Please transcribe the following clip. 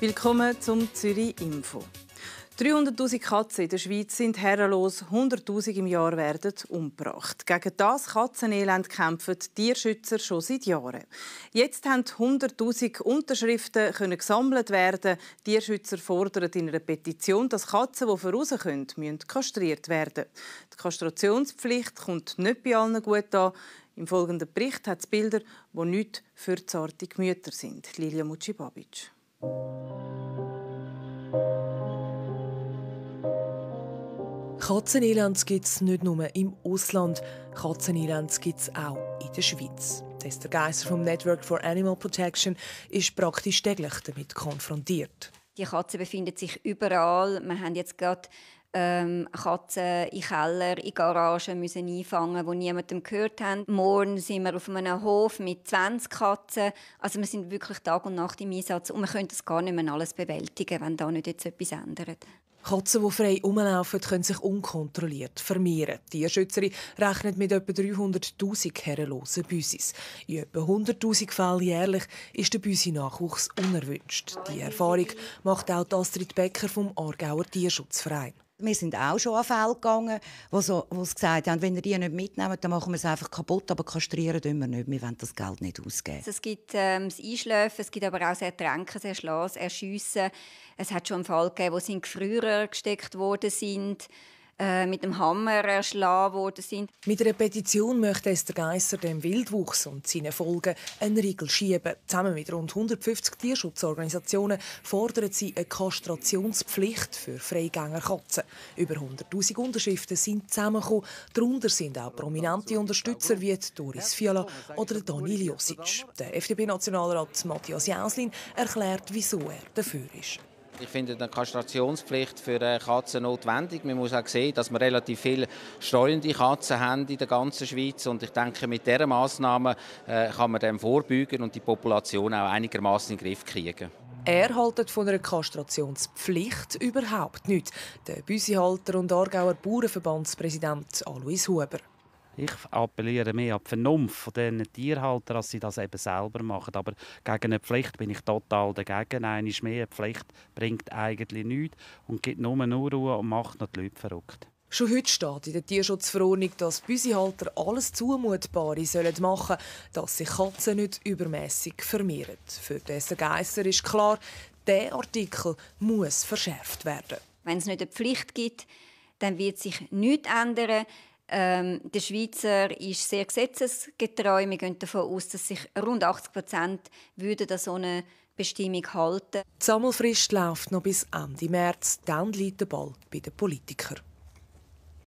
Willkommen zum Zürich Info. 300.000 Katzen in der Schweiz sind herrenlos, 100.000 im Jahr werden umgebracht. Gegen das Katzenelend kämpfen Tierschützer schon seit Jahren. Jetzt haben 100.000 Unterschriften können gesammelt werden. Tierschützer fordern in einer Petition, dass Katzen, die voraus können, müssen kastriert werden. Die Kastrationspflicht kommt nicht bei allen gut an. Im folgenden Bericht hat es Bilder, die nicht für zartige Mütter sind. Lilia Mucibabic. Katzenelend gibt es nicht nur im Ausland, Katzenelend gibt es auch in der Schweiz. Esther Geisser vom Network for Animal Protection ist praktisch täglich damit konfrontiert. Die Katze befindet sich überall. Wir haben jetzt gerade ähm, Katzen in Keller, in Garagen müssen einfangen, wo niemandem gehört haben. Morgen sind wir auf einem Hof mit 20 Katzen. Also wir sind wirklich Tag und Nacht im Einsatz und wir können das gar nicht mehr alles bewältigen, wenn da nicht jetzt etwas ändert. Katzen, die frei rumlaufen, können sich unkontrolliert vermehren. Die Tierschützerin rechnet mit etwa 300'000 herrenlosen Büsis. In etwa 100'000 Fällen jährlich ist der Büsi-Nachwuchs unerwünscht. Die Erfahrung macht auch Astrid Becker vom Aargauer Tierschutzverein wir sind auch schon an Fälle gegangen, wo, so, wo sie gesagt haben, wenn wir die nicht mitnehmen, dann machen wir es einfach kaputt, aber kastrieren tun wir nicht, wir wollen das Geld nicht ausgeben. Also es gibt ähm, das Einschläfen, es gibt aber auch das Ertränken, das Erschlagen, Erschiessen. Es hat schon einen Fall gegeben, wo sie in Gefrierer gesteckt worden sind. Äh, mit dem Hammer erschlagen worden sind. Mit einer Petition möchte Esther Geisser dem Wildwuchs und seinen Folgen einen Riegel schieben. Zusammen mit rund 150 Tierschutzorganisationen fordern sie eine Kastrationspflicht für Freigängerkatzen. Über 100.000 Unterschriften sind zusammengekommen. Darunter sind auch prominente Unterstützer wie Doris Fiala oder Dani Liosic. Der FDP-Nationalrat Matthias Jauslin erklärt, wieso er dafür ist. Ich finde eine Kastrationspflicht für äh, Katzen notwendig. Man muss auch sehen, dass wir relativ viele streunende Katzen haben in der ganzen Schweiz. Und ich denke, mit dieser Massnahme äh, kann man dem vorbeugen und die Population auch einigermaßen in den Griff kriegen. Er haltet von einer Kastrationspflicht überhaupt nichts. Der Büsihalter und Aargauer Bauernverbandspräsident Alois Huber. Ich appelliere mehr an die Vernunft von diesen Tierhaltern, dass sie das eben selber machen. Aber gegen eine Pflicht bin ich total dagegen. Eine ist mehr, eine Pflicht bringt eigentlich nichts und gibt nur Unruhe und macht noch die Leute verrückt. Schon heute steht in der Tierschutzverordnung, dass Büsihalter alles Zumutbare sollen machen sollen, dass sich Katzen nicht übermäßig vermehren. Für diesen Geisser ist klar, der Artikel muss verschärft werden. Wenn es nicht eine Pflicht gibt, dann wird sich nichts ändern. Ähm, der Schweizer ist sehr gesetzesgetreu. Wir gehen davon aus, dass sich rund 80 Prozent würden an so eine Bestimmung halten. Die Sammelfrist läuft noch bis Ende März. Dann liegt der Ball bei den Politikern.